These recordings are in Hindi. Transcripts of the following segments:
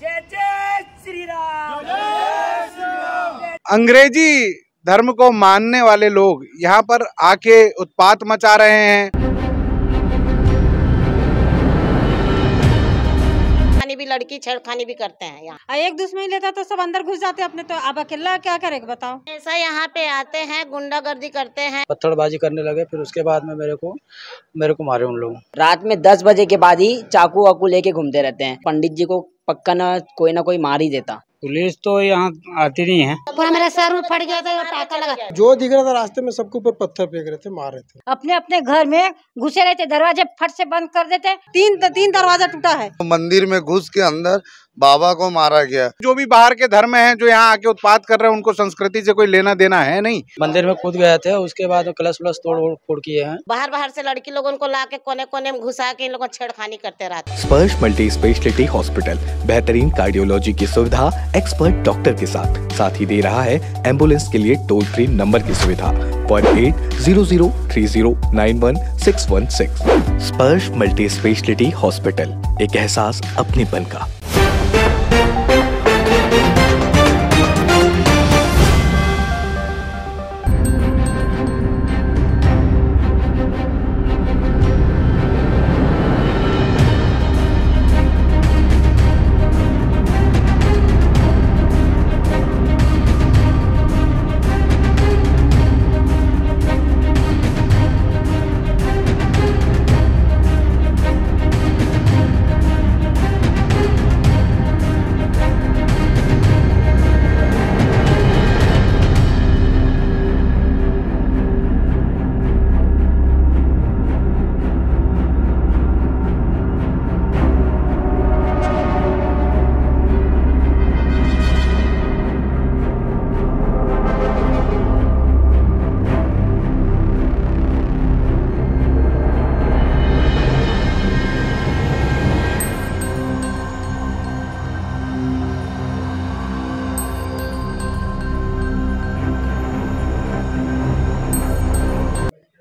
जय जय श्री राम अंग्रेजी धर्म को मानने वाले लोग यहाँ पर आके उत्पात मचा रहे हैं लड़की छेड़खानी भी करते हैं यहाँ एक दुश्मनी लेता तो सब अंदर घुस जाते अपने तो अब अकेला क्या करेगा बताओ ऐसा यहाँ पे आते हैं गुंडागर्दी करते हैं पत्थरबाजी करने लगे फिर उसके बाद में मेरे को मेरे को मारे उन लोग रात में दस बजे के बाद ही चाकू वाकू लेके घूमते रहते हैं पंडित जी को पक्का ना कोई ना कोई मार ही देता पुलिस तो यहाँ आती नहीं है पूरा मेरा सर में फट गया था टाका लगा जो दिख रहा था रास्ते में सबके ऊपर पत्थर फेंक रहे थे मार रहे थे अपने अपने घर में घुसे रहते दरवाजे फट से बंद कर देते तीन तीन दरवाजा टूटा है मंदिर में घुस के अंदर बाबा को मारा गया जो भी बाहर के धर्म हैं जो यहाँ आके उत्पाद कर रहे हैं उनको संस्कृति से कोई लेना देना है नहीं मंदिर में कूद गए थे उसके बाद कलश व्लस तोड़ फोड़ किए हैं बाहर बाहर से लड़की लोगों को ला के कोने कोने में घुसा के इन लोगों छेड़खानी करते रहते स्पर्श मल्टी स्पेशलिटी हॉस्पिटल बेहतरीन कार्डियोलॉजी की सुविधा एक्सपर्ट डॉक्टर के साथ साथ ही दे रहा है एम्बुलेंस के लिए टोल फ्री नंबर की सुविधा eight zero zero three zero nine one six one six Sparsh multi speciality hospital एक एहसास अपने बल का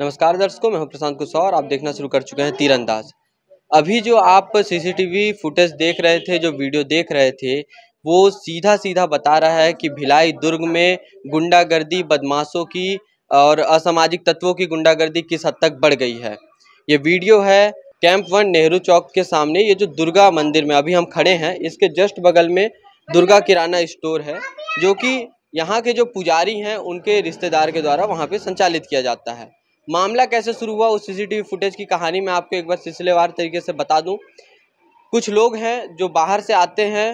नमस्कार दर्शकों मैं हूं प्रशांत कुशौर आप देखना शुरू कर चुके हैं तीरंदाज अभी जो आप सीसीटीवी फुटेज देख रहे थे जो वीडियो देख रहे थे वो सीधा सीधा बता रहा है कि भिलाई दुर्ग में गुंडागर्दी बदमाशों की और असामाजिक तत्वों की गुंडागर्दी किस हद तक बढ़ गई है ये वीडियो है कैंप वन नेहरू चौक के सामने ये जो दुर्गा मंदिर में अभी हम खड़े हैं इसके जस्ट बगल में दुर्गा किराना स्टोर है जो कि यहाँ के जो पुजारी हैं उनके रिश्तेदार के द्वारा वहाँ पे संचालित किया जाता है मामला कैसे शुरू हुआ उस सीसीटीवी फुटेज की कहानी मैं आपको एक बार सिलसिलेवार तरीके से बता दूं कुछ लोग हैं जो बाहर से आते हैं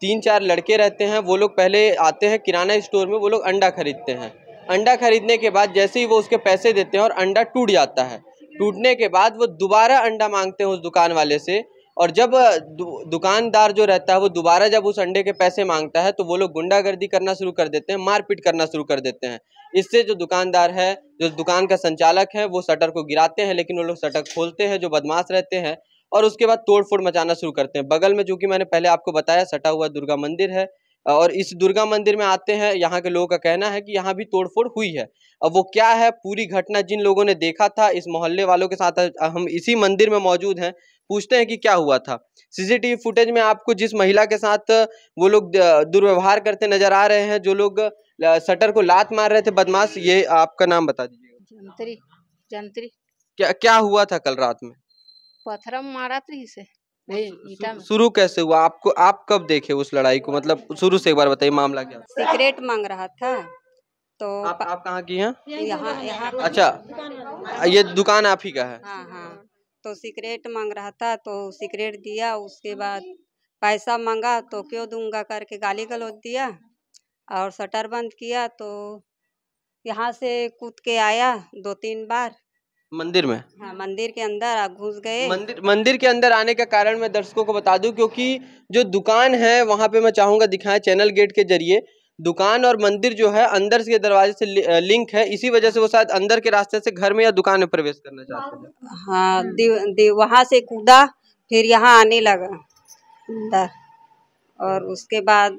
तीन चार लड़के रहते हैं वो लोग पहले आते हैं किराना स्टोर में वो लोग अंडा खरीदते हैं अंडा खरीदने के बाद जैसे ही वो उसके पैसे देते हैं और अंडा टूट जाता है टूटने के बाद वो दोबारा अंडा मांगते हैं उस दुकान वाले से और जब दु, दुकानदार जो रहता है वो दोबारा जब उस अंडे के पैसे मांगता है तो वो लोग गुंडागर्दी करना शुरू कर देते हैं मारपीट करना शुरू कर देते हैं इससे जो दुकानदार है जो दुकान का संचालक है वो शटर को गिराते हैं लेकिन वो लोग शटर खोलते हैं जो बदमाश रहते हैं और उसके बाद तोड़फोड़ मचाना शुरू करते हैं बगल में चूँकि मैंने पहले आपको बताया सटा हुआ दुर्गा मंदिर है और इस दुर्गा मंदिर में आते हैं यहाँ के लोगों का कहना है कि यहाँ भी तोड़फोड़ हुई है अब वो क्या है पूरी घटना जिन लोगों ने देखा था इस मोहल्ले वालों के साथ हम इसी मंदिर में मौजूद हैं पूछते हैं कि क्या हुआ था सीसीटीवी फुटेज में आपको जिस महिला के साथ वो लोग दुर्व्यवहार करते नजर आ रहे हैं जो लोग शटर को लात मार रहे थे बदमाश ये आपका नाम बता दीजिए क्या क्या हुआ था कल रात में पत्थर मारा थी इसे शुरू कैसे हुआ आपको आप कब देखे उस लड़ाई को मतलब शुरू से एक बार बताइए मामला क्या सिगरेट मांग रहा था तो आप, आप कहाँ की हैं यहाँ यहाँ अच्छा ये दुकान आप ही का है हाँ, हाँ। तो सिगरेट मांग रहा था तो सिगरेट दिया उसके बाद पैसा मांगा तो क्यों दूंगा करके गाली गलौज दिया और शटर बंद किया तो यहाँ से कूद के आया दो तीन बार मंदिर में हाँ मंदिर के अंदर आप घुस गए मंदिर मंदिर के अंदर आने का कारण मैं दर्शकों को बता दूं क्योंकि जो दुकान है वहाँ पे मैं चाहूंगा दिखाएं चैनल गेट के जरिए दुकान और मंदिर जो है अंदर के दरवाजे से लिंक है इसी वजह से वो शायद अंदर के रास्ते से घर में या दुकान में प्रवेश करना चाहते हैं हाँ दे, दे, वहाँ से कूदा फिर यहाँ आने लगा अंदर और उसके बाद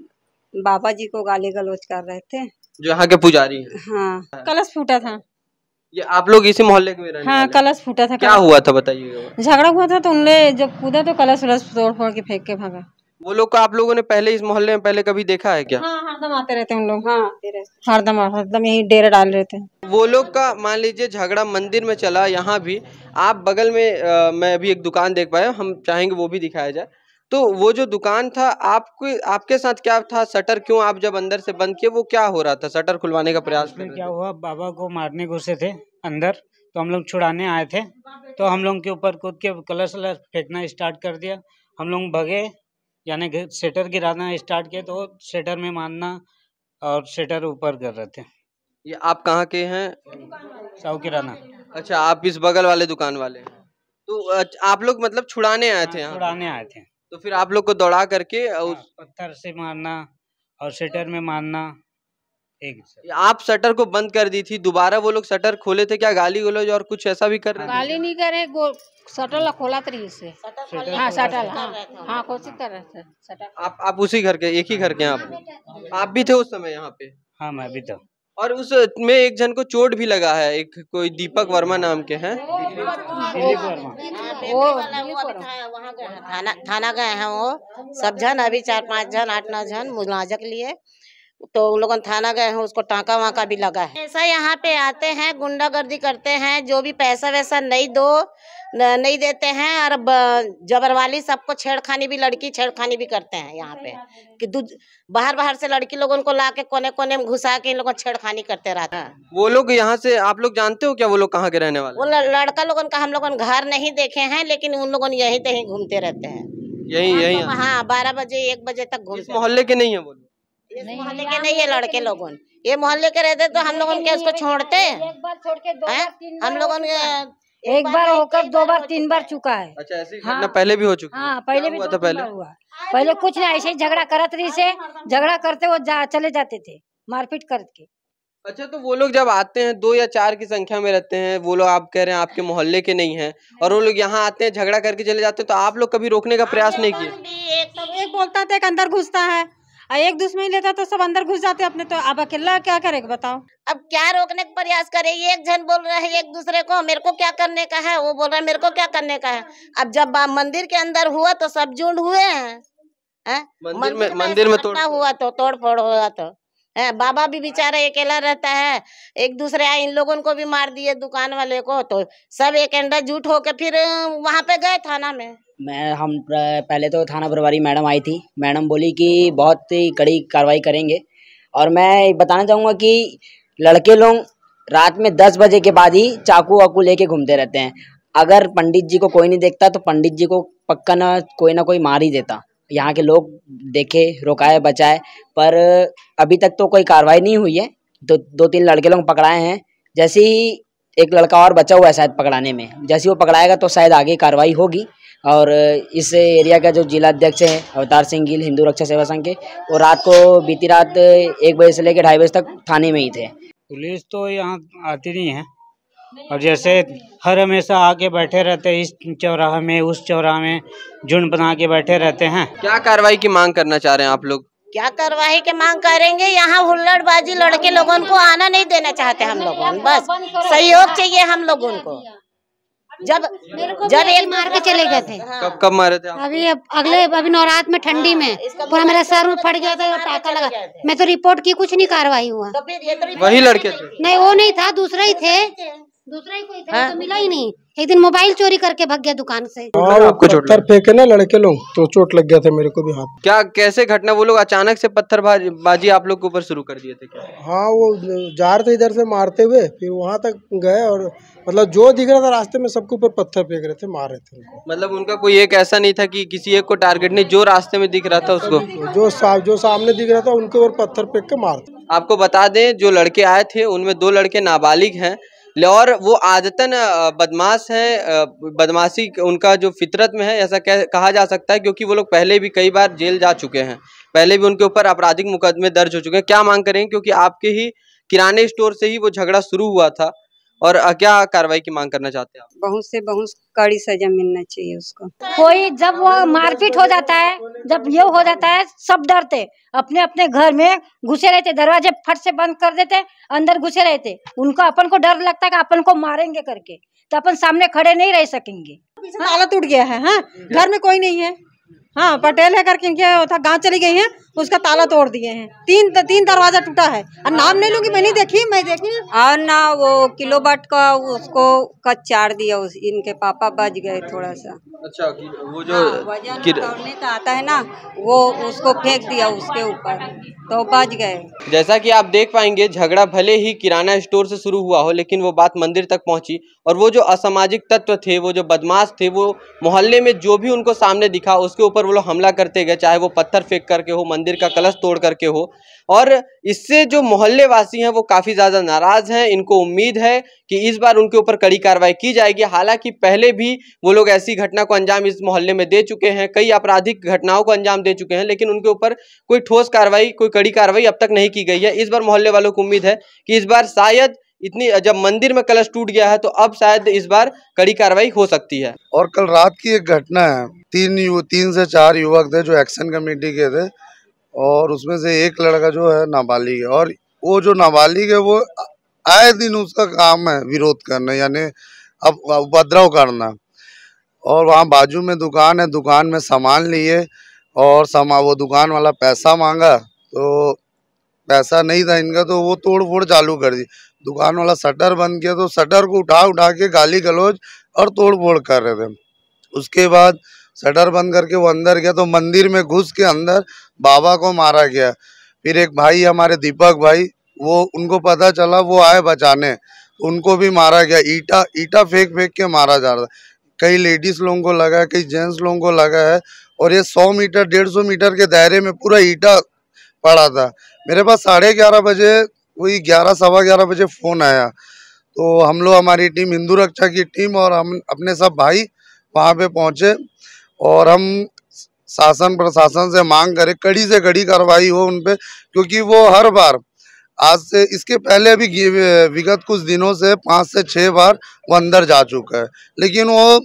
बाबा जी को गाली गलोच कर रहे थे जो यहाँ के पुजारी हाँ कलश फूटा था ये आप लोग इसी मोहल्ले में रहने हाँ कलश फूटा था क्या हुआ था बताइए झगड़ा हुआ था तो उनने जब कूदा तो कलश वलश तोड़ फोड़ के फेंक के भागा वो लोग को आप लोगों ने पहले इस मोहल्ले में पहले कभी देखा है क्या हरदम हाँ, हाँ, हाँ, आते रहते हैं हरदम डेरा डाल रहे थे वो लोग का मान लीजिए झगड़ा मंदिर में चला यहाँ भी आप बगल में आ, मैं अभी एक दुकान देख पाया हम चाहेंगे वो भी दिखाया जाए तो वो जो दुकान था आपके आपके साथ क्या था शटर क्यों आप जब अंदर से बंद किए वो क्या हो रहा था शटर खुलवाने का प्रयास क्या हुआ बाबा को मारने घुसे थे अंदर तो हम लोग छुड़ाने आए थे तो हम लोग के ऊपर कूद के कलर सलर फेंकना स्टार्ट कर दिया हम लोग भगे यानी कि सेटर गिराना स्टार्ट किया तो सेटर में मारना और सेटर ऊपर कर रहे थे ये आप कहाँ के हैं साहू किराना अच्छा आप इस बगल वाले दुकान वाले तो आप लोग मतलब छुड़ाने आए थे हाँ, छुड़ाने आए थे तो फिर आप लोग को दौड़ा करके हाँ, उस पत्थर से मारना और शटर में मारना एक आप शटर को बंद कर दी थी दोबारा वो लोग शटर खोले थे क्या गाली गलोज और कुछ ऐसा भी कर रहे गाली नहीं करे शटल खोला तरी से हाँ शटल हाँ हाँ कोसी तरह आप आप उसी घर के एक ही घर के आप आप भी थे उस समय यहाँ पे हाँ मैं भी था और उस में एक जन को चोट भी लगा है एक कोई दीपक वर्मा नाम के हैं वो हाँ, थाना थाना गए हैं वो सब जन अभी चार पांच जन आठ नौ जन मुलाजक लिए तो उन लोगों थाना गए हैं उसको टाँका वाका भी लगा है ऐसा यहाँ पे आते हैं गुंडागर्दी करते हैं जो भी पैसा वैसा नहीं दो नहीं देते हैं और जबरवाली सबको छेड़खानी भी लड़की छेड़खानी भी करते हैं यहाँ पे कि बाहर बाहर से लड़की लोगों को ला के कोने कोने में घुसा के इन लोगों छेड़खानी करते रहते हैं वो लोग यहाँ से आप लोग जानते हो क्या वो लोग कहाँ के रहने वाले वो लड़का लोगों का हम लोग घर नहीं देखे है लेकिन उन लोगों यही तहीं घूमते रहते हैं यही यही हाँ, हाँ बारह बजे एक बजे तक घूमते मोहल्ले के नहीं है वो नहीं मोहल्ले के नहीं है लड़के लोगों ये मोहल्ले के रहते तो हम लोगों क्या उसको छोड़ते एक बार छोड़ के दो हम लोगों ने एक बार होकर दो बार तीन बार चुका है अच्छा ऐसी हाँ, पहले भी हो चुका हाँ पहले भी हुआ तो था पहले हुआ पहले कुछ नहीं ऐसे ही झगड़ा करत रही से झगड़ा करते वो जा, चले जाते थे मारपीट करके अच्छा तो वो लोग जब आते हैं दो या चार की संख्या में रहते हैं वो लोग आप कह रहे हैं आपके मोहल्ले के नहीं हैं और वो लोग यहाँ आते हैं झगड़ा करके चले जाते हैं तो आप लोग कभी रोकने का हाँ, प्रयास तो नहीं किया एक बोलता था एक अंदर घुसता है एक दुश्मनी लेता तो सब अंदर घुस जाते अपने तो अब अकेला क्या करेगा बताओ अब क्या रोकने का प्रयास करे एक जन बोल रहा है एक दूसरे को मेरे को क्या करने का है वो बोल रहा है मेरे को क्या करने का है अब जब मंदिर के अंदर हुआ तो सब झुंड हुए हैं है? मंदिर, मंदिर में मंदिर में तोड़ हुआ तो तोड़ फोड़ हुआ तो है बाबा भी बेचारा अकेला रहता है एक दूसरे आए इन लोगों को भी मार दिए दुकान वाले को तो सब एक अंडा झूठ होके फिर वहाँ पे गए थाना में मैं हम पहले तो थाना प्रभारी मैडम आई थी मैडम बोली कि बहुत ही कड़ी कार्रवाई करेंगे और मैं बताना चाहूँगा कि लड़के लोग रात में दस बजे के बाद ही चाकू वाकू लेके घूमते रहते हैं अगर पंडित जी को कोई नहीं देखता तो पंडित जी को पक्का ना कोई ना कोई मार ही देता यहाँ के लोग देखे रोकाए बचाए पर अभी तक तो कोई कार्रवाई नहीं हुई है दो दो तीन लड़के लोग पकड़ाए हैं जैसे ही एक लड़का और बचा हुआ है शायद पकड़ाने में जैसे वो पकड़ाएगा तो शायद आगे कार्रवाई होगी और इस एरिया का जो जिला अध्यक्ष है अवतार सिंह गिल हिंदू रक्षा सेवा संघ के वो रात को बीती रात एक बजे से लेकर ढाई बजे तक थाने में ही थे पुलिस तो यहाँ आती नहीं है और जैसे हर हमेशा आके बैठे रहते इस चौराहे में उस चौराहे में झुंड बना के बैठे रहते हैं क्या कार्रवाई की मांग करना चाह रहे हैं आप लोग क्या कार्रवाई की मांग करेंगे यहाँ हुल्लड़बाजी लड़के लोगों को आना नहीं देना चाहते हम लोग बस सहयोग चाहिए हम लोगों को जब जब एक मार के हाँ। चले गए थे कब कब मारे थे अभी अगले अभी नवरात में ठंडी हाँ, में पूरा मेरा सर फट अच्छा गया था टाका लगा मैं तो रिपोर्ट की कुछ नहीं कार्रवाई हुआ तो तो वही लड़के थे नहीं वो नहीं था दूसरा ही थे दूसरा ही कोई था हाँ। तो मिला ही नहीं एक दिन मोबाइल चोरी करके भाग गया दुकान से हाँ, पत्थर फेंके ना लड़के लोग तो चोट लग गया था मेरे को भी हाथ क्या कैसे घटना वो लोग अचानक से पत्थर बाजी आप लोग के ऊपर शुरू कर दिए थे क्या हाँ वो जा रहे थे इधर से मारते हुए फिर वहाँ तक गए और मतलब जो दिख रहा था रास्ते में सबके ऊपर पत्थर फेंक रहे थे मार रहे थे मतलब उनका कोई एक ऐसा नहीं था कि किसी एक को टारगेट नहीं जो रास्ते में दिख रहा था उसको जो जो सामने दिख रहा था उनके ऊपर पत्थर फेंक के मारते आपको बता दें जो लड़के आए थे उनमें दो लड़के नाबालिग हैं और वो आदतन बदमाश हैं बदमाशी उनका जो फितरत में है ऐसा कह, कहा जा सकता है क्योंकि वो लोग पहले भी कई बार जेल जा चुके हैं पहले भी उनके ऊपर आपराधिक मुकदमे दर्ज हो चुके हैं क्या मांग करेंगे क्योंकि आपके ही किराने स्टोर से ही वो झगड़ा शुरू हुआ था और क्या कार्रवाई की मांग करना चाहते हैं बहुत से बहुत कड़ी सजा मिलना चाहिए उसको कोई जब वो मारपीट हो जाता है जब ये हो जाता है सब डरते अपने अपने घर में घुसे रहते दरवाजे फट से बंद कर देते अंदर घुसे रहते उनको अपन को डर लगता है कि अपन को मारेंगे करके तो अपन सामने खड़े नहीं रह सकेंगे ताला हाँ, टूट गया है हाँ। घर में कोई नहीं है हाँ पटेल है करके गाँव चली गई है उसका ताला तोड़ दिए हैं तीन तीन दरवाजा टूटा है और हाँ, नाम नहीं लूंगी मैंने देखी मैं देखी और ना वो किलो बट का उसको चार दिया उस इनके पापा बज गए थोड़ा सा अच्छा वो जो हाँ, तोड़ने का आता है ना वो उसको फेंक दिया उसके ऊपर तो बच गए जैसा कि आप देख पाएंगे झगड़ा भले ही किराना स्टोर से शुरू हुआ हो लेकिन वो बात मंदिर तक पहुंची और वो जो असामाजिक तत्व थे वो जो बदमाश थे वो मोहल्ले में जो भी उनको सामने दिखा उसके ऊपर वो लोग हमला करते गए चाहे वो पत्थर फेंक करके हो मंदिर मंदिर का कलश तोड़ करके हो और इससे जो मोहल्लेवासी हैं वो काफ़ी ज़्यादा नाराज़ हैं इनको उम्मीद है कि इस बार उनके ऊपर कड़ी कार्रवाई की जाएगी हालांकि पहले भी वो लोग ऐसी घटना को अंजाम इस मोहल्ले में दे चुके हैं कई आपराधिक घटनाओं को अंजाम दे चुके हैं लेकिन उनके ऊपर कोई ठोस कार्रवाई कोई कड़ी कार्रवाई अब तक नहीं की गई है इस बार मोहल्ले वालों को उम्मीद है कि इस बार शायद इतनी जब मंदिर में कलश टूट गया है तो अब शायद इस बार कड़ी कार्रवाई हो सकती है और कल रात की एक घटना है तीन यु, तीन से चार युवक थे जो एक्शन कमेटी के थे और उसमें से एक लड़का जो है नाबालिग है और वो जो नाबालिग है वो आए दिन उसका काम है विरोध करना यानी अब उपद्रव करना और वहाँ बाजू में दुकान है दुकान में सामान लिए और समा वो दुकान वाला पैसा मांगा तो पैसा नहीं था इनका तो वो तोड़ फोड़ चालू कर दी दुकान वाला शटर बंद किया तो शटर को उठा उठा के गाली गलौज और तोड़ फोड़ कर रहे थे उसके बाद शटर बंद करके वो अंदर गया तो मंदिर में घुस के अंदर बाबा को मारा गया फिर एक भाई हमारे दीपक भाई वो उनको पता चला वो आए बचाने तो उनको भी मारा गया ईटा ईटा फेंक फेंक के मारा जा रहा कई लेडीज लोगों को लगा है कई जेंट्स लोगों को लगा है और ये सौ मीटर डेढ़ सौ मीटर के दायरे में पूरा ईटा पड़ा था मेरे पास साढ़े ग्यारह बजे वही ग्यारह सवा ग्यारह बजे फ़ोन आया तो हम लोग हमारी टीम हिंदू रक्षा की टीम और हम अपने सब भाई वहाँ पे पहुँचे और हम शासन प्रशासन से मांग करें कड़ी से कड़ी कार्रवाई हो उन पर क्योंकि वो हर बार आज से इसके पहले भी विगत कुछ दिनों से पाँच से छः बार वो अंदर जा चुका है लेकिन वो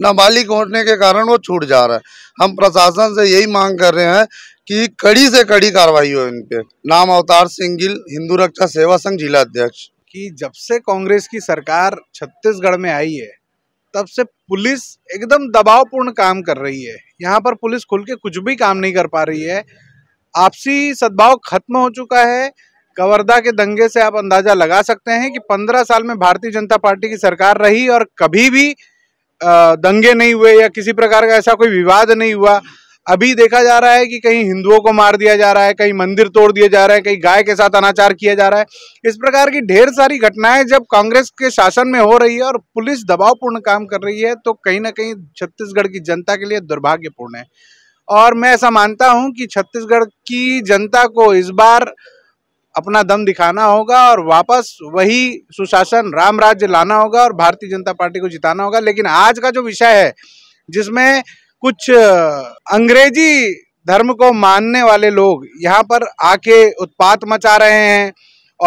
नाबालिग होने के कारण वो छूट जा रहा है हम प्रशासन से यही मांग कर रहे हैं कि कड़ी से कड़ी कार्रवाई हो इन पे नाम अवतार सिंह गिल हिंदू रक्षा सेवा संघ जिला अध्यक्ष कि जब से कांग्रेस की सरकार छत्तीसगढ़ में आई है तब से पुलिस एकदम दबावपूर्ण काम कर रही है यहाँ पर पुलिस खुल के कुछ भी काम नहीं कर पा रही है आपसी सद्भाव खत्म हो चुका है कवर्धा के दंगे से आप अंदाजा लगा सकते हैं कि पंद्रह साल में भारतीय जनता पार्टी की सरकार रही और कभी भी दंगे नहीं हुए या किसी प्रकार का ऐसा कोई विवाद नहीं हुआ अभी देखा जा रहा है कि कहीं हिंदुओं को मार दिया जा रहा है कहीं मंदिर तोड़ दिया जा रहा है कहीं गाय के साथ अनाचार किया जा रहा है इस प्रकार की ढेर सारी घटनाएं जब कांग्रेस के शासन में हो रही है और पुलिस दबावपूर्ण काम कर रही है तो कहीं ना कहीं छत्तीसगढ़ की जनता के लिए दुर्भाग्यपूर्ण है और मैं ऐसा मानता हूँ कि छत्तीसगढ़ की जनता को इस बार अपना दम दिखाना होगा और वापस वही सुशासन राम राज्य लाना होगा और भारतीय जनता पार्टी को जिताना होगा लेकिन आज का जो विषय है जिसमें कुछ अंग्रेजी धर्म को मानने वाले लोग यहाँ पर आके उत्पात मचा रहे हैं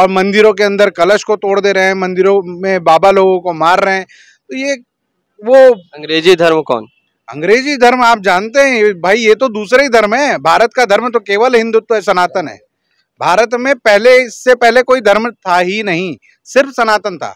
और मंदिरों के अंदर कलश को तोड़ दे रहे हैं मंदिरों में बाबा लोगों को मार रहे हैं तो ये वो अंग्रेजी धर्म कौन अंग्रेजी धर्म आप जानते हैं भाई ये तो दूसरे ही धर्म है भारत का धर्म तो केवल हिंदुत्व है सनातन है भारत में पहले इससे पहले कोई धर्म था ही नहीं सिर्फ सनातन था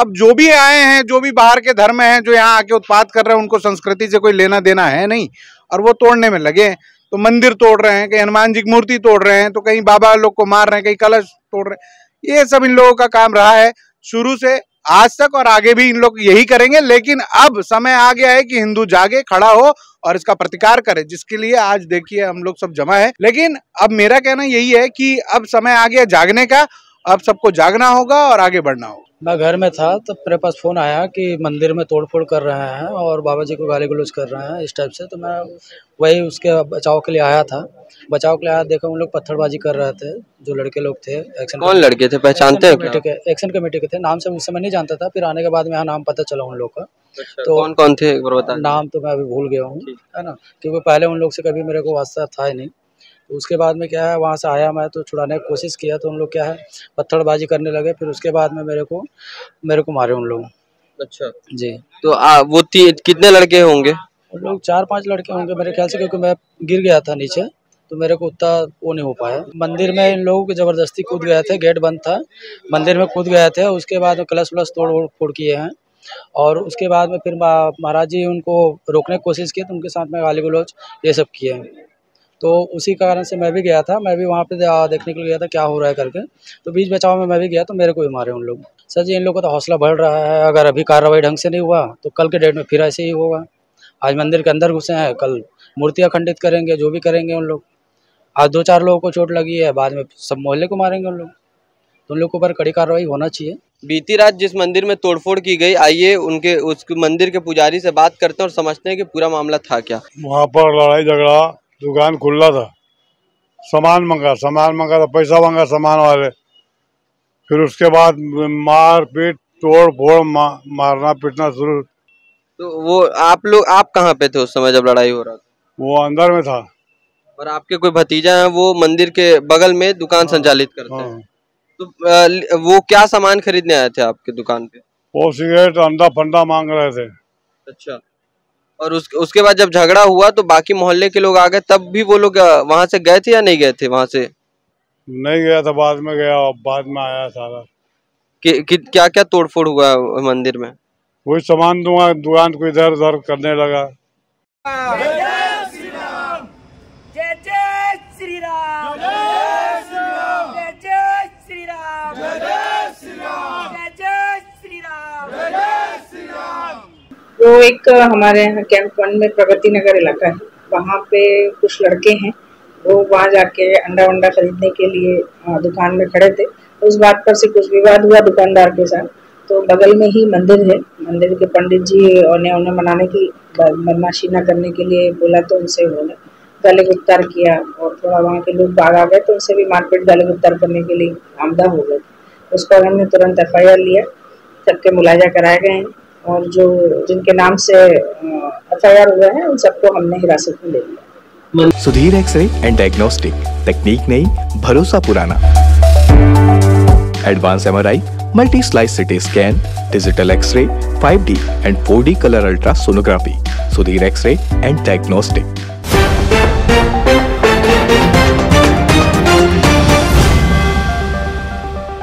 अब जो भी आए हैं जो भी बाहर के धर्म हैं जो यहाँ आके उत्पाद कर रहे हैं उनको संस्कृति से कोई लेना देना है नहीं और वो तोड़ने में लगे तो मंदिर तोड़ रहे हैं कहीं हनुमान जी की मूर्ति तोड़ रहे हैं तो कहीं बाबा लोग को मार रहे हैं कहीं कलश तोड़ रहे हैं ये सब इन लोगों का काम रहा है शुरू से आज तक और आगे भी इन लोग यही करेंगे लेकिन अब समय आ गया है कि हिंदू जागे खड़ा हो और इसका प्रतिकार करे जिसके लिए आज देखिए हम लोग सब जमा है लेकिन अब मेरा कहना यही है कि अब समय आ गया जागने का अब सबको जागना होगा और आगे बढ़ना होगा मैं घर में था तब मेरे पास फ़ोन आया कि मंदिर में तोड़फोड़ कर रहे हैं और बाबा जी को गाली गलोच कर रहे हैं इस टाइप से तो मैं वही उसके बचाव के लिए आया था बचाव के लिए आया देखा उन लोग पत्थरबाजी कर रहे थे जो लड़के लोग थे एक्शन कौन लड़के थे पहचानते हैं कमेटी के एक्शन कमेटी के थे नाम से उस समय नहीं जानता था फिर आने के बाद मेरा यहाँ नाम पता चला उन लोग का अच्छा, तो कौन कौन थे नाम तो मैं अभी भूल गया हूँ है ना क्योंकि पहले उन लोग से कभी मेरे को वास्ता था ही नहीं तो उसके बाद में क्या है वहाँ से आया मैं तो छुड़ाने की कोशिश किया तो उन लोग क्या है पत्थरबाजी करने लगे फिर उसके बाद में मेरे को मेरे को मारे उन लोग अच्छा जी तो आ, वो कितने लड़के होंगे उन लोग चार पांच लड़के होंगे मेरे ख्याल से क्योंकि मैं गिर गया था नीचे तो मेरे को उतना वो नहीं हो पाया मंदिर में इन लोगों के ज़बरदस्ती कूद गए थे गेट बंद था मंदिर में कूद गए थे उसके बाद क्लस व्लस तोड़ फोड़ किए हैं और उसके बाद में फिर महाराज जी उनको रोकने की कोशिश की तो उनके साथ में गाली गलोच ये सब किए हैं तो उसी कारण से मैं भी गया था मैं भी वहाँ पे देखने के लिए गया था क्या हो रहा है करके तो बीच बचाव में मैं भी गया तो मेरे को भी मारे उन लोग सर जी इन लोगों का तो हौसला बढ़ रहा है अगर अभी कार्रवाई ढंग से नहीं हुआ तो कल के डेट में फिर ऐसे ही होगा आज मंदिर के अंदर घुसे हैं कल मूर्तियाँ खंडित करेंगे जो भी करेंगे उन लोग आज दो चार लोगों को चोट लगी है बाद में सब मोहल्ले को मारेंगे उन लोग तो उन लोग के ऊपर कड़ी कार्रवाई होना चाहिए बीती रात जिस मंदिर में तोड़फोड़ की गई आइए उनके उस मंदिर के पुजारी से बात करते हैं और समझते हैं कि पूरा मामला था क्या वहाँ पर लड़ाई झगड़ा दुकान खुला था सामान मंगा सामान मंगा था पैसा मंगा सामान वाले फिर उसके बाद मार पीट तोड़ फोड़ मा, मारना पीटना शुरू तो वो आप लोग आप कहाँ पे थे उस समय जब लड़ाई हो रहा था वो अंदर में था और आपके कोई भतीजा है वो मंदिर के बगल में दुकान हाँ, संचालित करते हाँ। हैं तो वो क्या सामान खरीदने आए थे आपके दुकान पे वो सिगरेट अंडा फंडा मांग रहे थे अच्छा और उस, उसके बाद जब झगड़ा हुआ तो बाकी मोहल्ले के लोग आ गए तब भी वो लोग वहाँ से गए थे या नहीं गए थे वहाँ से नहीं गया था बाद में गया बाद में आया सारा कि, कि, क्या क्या तोड़फोड़ हुआ मंदिर में कोई सामान दुकान को इधर उधर करने लगा जय जय श्री राम तो एक हमारे यहाँ कैंप वन में प्रगति नगर इलाका है वहाँ पे कुछ लड़के हैं वो वहाँ जाके अंडा वंडा खरीदने के लिए दुकान में खड़े थे उस बात पर से कुछ विवाद हुआ दुकानदार के साथ तो बगल में ही मंदिर है मंदिर के पंडित जी और उन्हें मनाने की बदमाशी ना करने के लिए बोला तो उनसे उन्होंने गले गुप्तार किया और थोड़ा वहाँ के लोग बाग आ गए तो उनसे भी मारपीट गले गुप्तार करने के लिए आमदा हो गए उस पर हमने तुरंत एफ लिया सबके मुलाजा कराए गए हैं और जो जिनके नाम से एफ आई हुए हैं उन सबको हमने हिरासत में ले लिया सुधीर एक्सरे एंड डायग्नोस्टिक तकनीक नई भरोसा पुराना advance M multi slice CT scan digital x ray 5D and 4D colour ultrasonography, Sudhir X-ray and diagnostic.